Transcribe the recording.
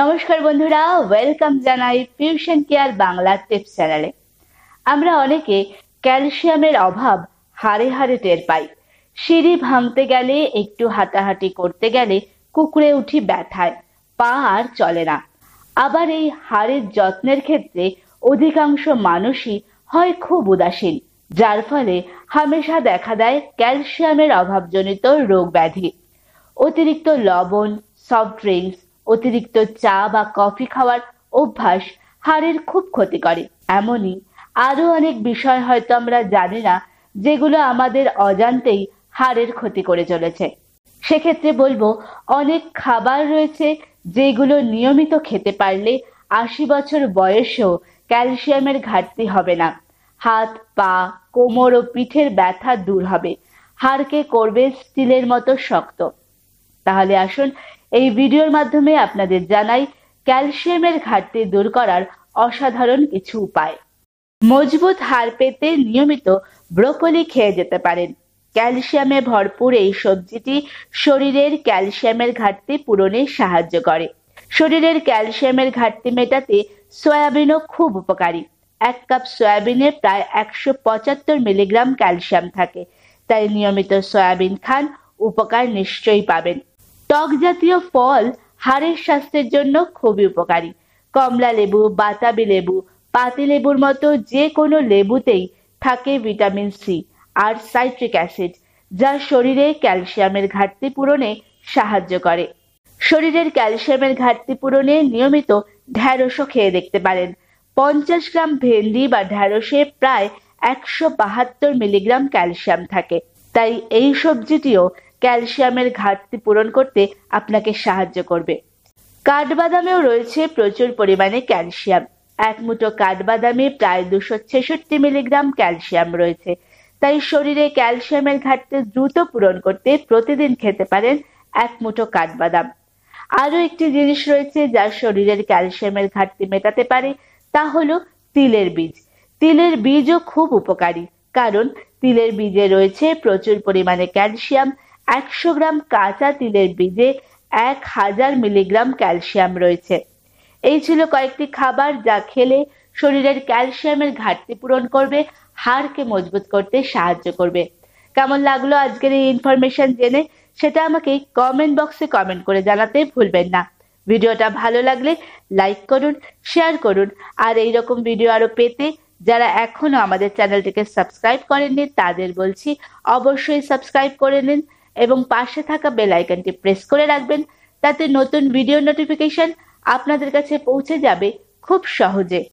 নমস্কার বন্ধুরা ওয়েলকাম জানাই ফিউশন কেয়ার বাংলা টিপস চ্যানেলে আমরা অনেকে ক্যালসিয়ামের অভাব হাড়ে হাড়ে টের পাই সিঁড়ি ভাঙতে গেলে একটু হাঁটাহাঁটি করতে গেলে কুকুরে উঠি ব্যথায় পা আর চলে না আবার এই হাড়ের যত্নের ক্ষেত্রে অধিকাংশ মানুষই হয় খুব উদাসীন যার ফলে হামেশা দেখা দেয় ক্যালসিয়ামের অভাবজনিত রোগ ব্যাধি অতিরিক্ত লবণ সফট ড্রিঙ্কস অতিরিক্ত চা বা কফি খাওয়ার অভ্যাস হাড়ের খুব ক্ষতি করে এমনই আরও অনেক বিষয় হয়তো আমরা জানি না যেগুলো আমাদের অজান্তেই হাড়ের ক্ষতি করে চলেছে সেক্ষেত্রে বলবো অনেক খাবার রয়েছে যেগুলো নিয়মিত খেতে পারলে আশি বছর বয়সেও ক্যালসিয়ামের ঘাটতি হবে না হাত পা কোমর ও পিঠের ব্যথা দূর হবে হাড়কে করবে স্টিলের মতো শক্ত তাহলে আসুন এই ভিডিওর মাধ্যমে আপনাদের জানাই ক্যালসিয়ামের ঘাটতি দূর করার অসাধারণ কিছু উপায় মজবুত হাড় পেতে নিয়মিত ব্রোকলি খেয়ে যেতে পারেন ক্যালসিয়ামে ভরপুর এই সবজিটি শরীরের ক্যালসিয়ামের ঘাটতি পূরণে সাহায্য করে শরীরের ক্যালসিয়ামের ঘাটতি মেটাতে সয়াবিনও খুব উপকারী এক কাপ সয়াবিনে প্রায় একশো পঁচাত্তর মিলিগ্রাম ক্যালসিয়াম থাকে তাই নিয়মিত সয়াবিন খান উপকার নিশ্চয়ই পাবেন টক জাতীয় ফল হাড়ের স্বাস্থ্যের জন্য খুবই উপকারী কমলা লেবু বাতাবি লেবু পাতি লেবুর মতো যে কোনো লেবুতেই থাকে ভিটামিন সি আর সাইট্রিক অ্যাসিড যা শরীরে ক্যালসিয়ামের ঘাটতি পূরণে সাহায্য করে শরীরের ক্যালসিয়ামের ঘাটতি পূরণে নিয়মিত ঢ্যাঁড়সও খেয়ে দেখতে পারেন পঞ্চাশ গ্রাম ভেন্ডি বা ঢ্যাঁড়সে প্রায় একশো বাহাত্তর মিলিগ্রাম ক্যালসিয়াম থাকে তাই এই সবজিটিও ক্যালসিয়ামের ঘাটতি পূরণ করতে আপনাকে সাহায্য করবে কাঠবাদামেও রয়েছে প্রচুর পরিমাণে ক্যালসিয়াম এক মুঠো কাঠবাদামে প্রায় দুশো ছেষট্টি মিলিগ্রাম ক্যালসিয়াম রয়েছে তাই শরীরে ক্যালসিয়ামের ঘাটতি দ্রুত পূরণ করতে প্রতিদিন খেতে পারেন এক মুঠো কাঠবাদাম আরও একটি জিনিস রয়েছে যা শরীরের ক্যালসিয়ামের ঘাটতি মেটাতে পারে তা হল তিলের বীজ তিলের বীজও খুব উপকারী কারণ তিলের বীজে রয়েছে প্রচুর পরিমাণে ক্যালসিয়াম একশো গ্রাম কাঁচা তিলের বীজে এক হাজার মিলিগ্রাম ক্যালসিয়াম রয়েছে এই ছিল কয়েকটি খাবার যা খেলে শরীরের ক্যালসিয়ামের ঘাটতি পূরণ করবে হাড়কে মজবুত করতে সাহায্য করবে কেমন লাগলো আজকের এই ইনফরমেশন জেনে সেটা আমাকে কমেন্ট বক্সে কমেন্ট করে জানাতে ভুলবেন না ভিডিওটা ভালো লাগলে লাইক করুন শেয়ার করুন আর এই রকম ভিডিও আরও পেতে যারা এখনও আমাদের চ্যানেলটিকে সাবস্ক্রাইব করেননি তাদের বলছি অবশ্যই সাবস্ক্রাইব করে নিন এবং পাশে থাকা বেল আইকনটি প্রেস করে রাখবেন তাতে নতুন ভিডিও নোটিফিকেশন আপনাদের কাছে পৌঁছে যাবে খুব সহজে